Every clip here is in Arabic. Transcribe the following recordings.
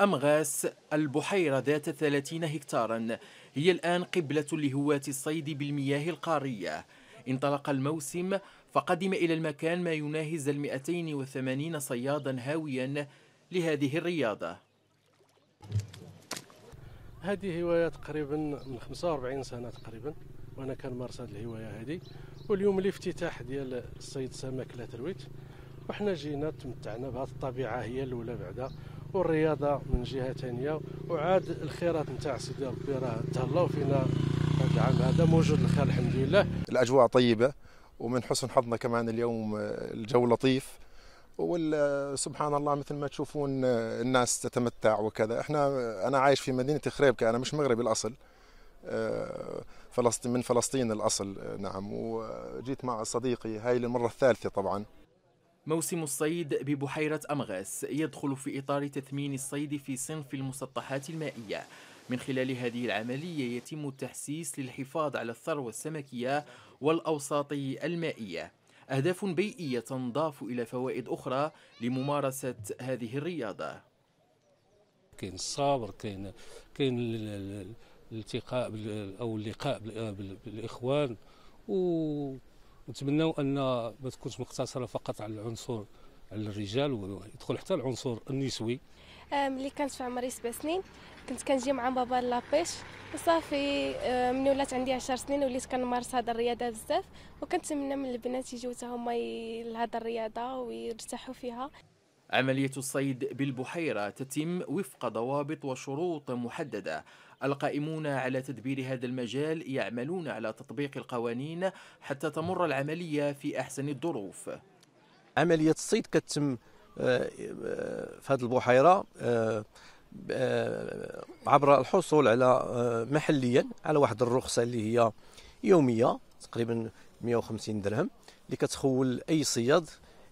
أمغاس البحيرة ذات 30 هكتارا هي الآن قبلة لهواة الصيد بالمياه القارية انطلق الموسم فقدم إلى المكان ما يناهز ال 280 صيادا هاويا لهذه الرياضة هذه هواية تقريبا من 45 سنة تقريبا وأنا كنمارس هذه الهواية هذه واليوم الافتتاح ديال الصيد سمك لا ترويت وحنا جينا تمتعنا بهذه الطبيعة هي الأولى بعدا والرياضه من جهه ثانيه وعاد الخيرات نتاع سيدي ربي راه تهلاو فينا هذا العام هذا موجود الخير الحمد لله الاجواء طيبه ومن حسن حظنا كمان اليوم الجو لطيف وسبحان الله مثل ما تشوفون الناس تتمتع وكذا احنا انا عايش في مدينه خريبكه انا مش مغربي الاصل فلسطين من فلسطين الاصل نعم وجيت مع صديقي هاي للمره الثالثه طبعا موسم الصيد ببحيرة أمغاس يدخل في إطار تثمين الصيد في صنف المسطحات المائية من خلال هذه العملية يتم التحسيس للحفاظ على الثروة السمكية والأوساط المائية أهداف بيئية تنضاف إلى فوائد أخرى لممارسة هذه الرياضة كاين الصبر كاين كاين الالتقاء او اللقاء آه، بالاخوان و نتمناو ان ما تكونش مقتصره فقط على العنصر على الرجال ويدخل حتى العنصر النسوي ملي كانت في عمري سبع سنين كنت كنجي مع بابا لابيش وصافي ملي ولات عندي 10 سنين وليت كنمارس هاد الرياضه بزاف وكنتمنى من البنات يجيو حتى هما لهذه الرياضه ويرتاحوا فيها عملية الصيد بالبحيرة تتم وفق ضوابط وشروط محددة القائمون على تدبير هذا المجال يعملون على تطبيق القوانين حتى تمر العملية في أحسن الظروف عملية الصيد كتم آه، آه، في هذه البحيرة آه، عبر الحصول على محليا على واحد الرخصة اللي هي يومية تقريبا 150 درهم اللي كتخول أي صياد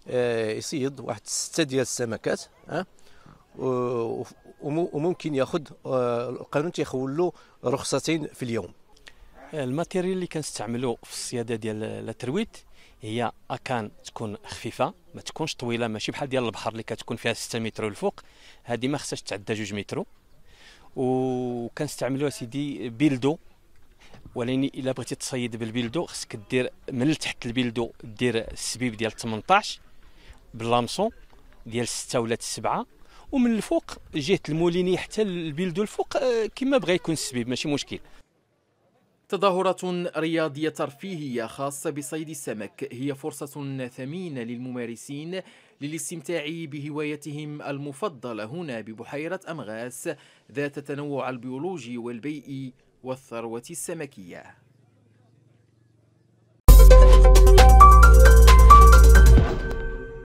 آه، يصيد واحد ستة ديال السمكات ها وممكن ياخذ آه، القانون تيخول له رخصتين في اليوم آه، الماتيريال اللي كنستعملو في الصياده ديال ترويت هي اكان تكون خفيفه ما تكونش طويله ماشي بحال ديال البحر اللي كتكون فيها 6 متر الفوق هذه ما خصهاش تعدى 2 متر وكنستعملوها سيدي بيلدو ولكن الا بغيتي تصيد بالبيلدو خصك دير من تحت البيلدو دير السبيب ديال 18 باللامسون ديال الستة ولا السبعة ومن الفوق جهه الموليني حتى البلدو الفوق آه، كما بغى يكون السبيب ماشي مشكل تظاهرة رياضية ترفيهية خاصة بصيد السمك هي فرصة ثمينة للممارسين للاستمتاع بهوايتهم المفضلة هنا ببحيرة أمغاس ذات تنوع البيولوجي والبيئي والثروة السمكية